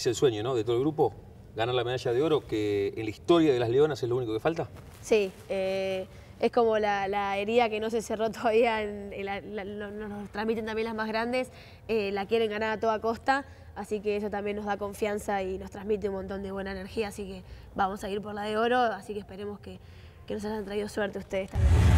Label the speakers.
Speaker 1: es el sueño de todo el grupo, ganar la medalla de oro, que en la historia de las Leonas es lo único que falta.
Speaker 2: Sí, eh, es como la, herida que no se cerró todavía, nos, transmiten también las más grandes, eh, la quieren ganar a toda costa, así que eso también nos da confianza y nos transmite un montón de buena energía, así que vamos a ir por la de oro, así que esperemos que, que nos hayan traído suerte ustedes también.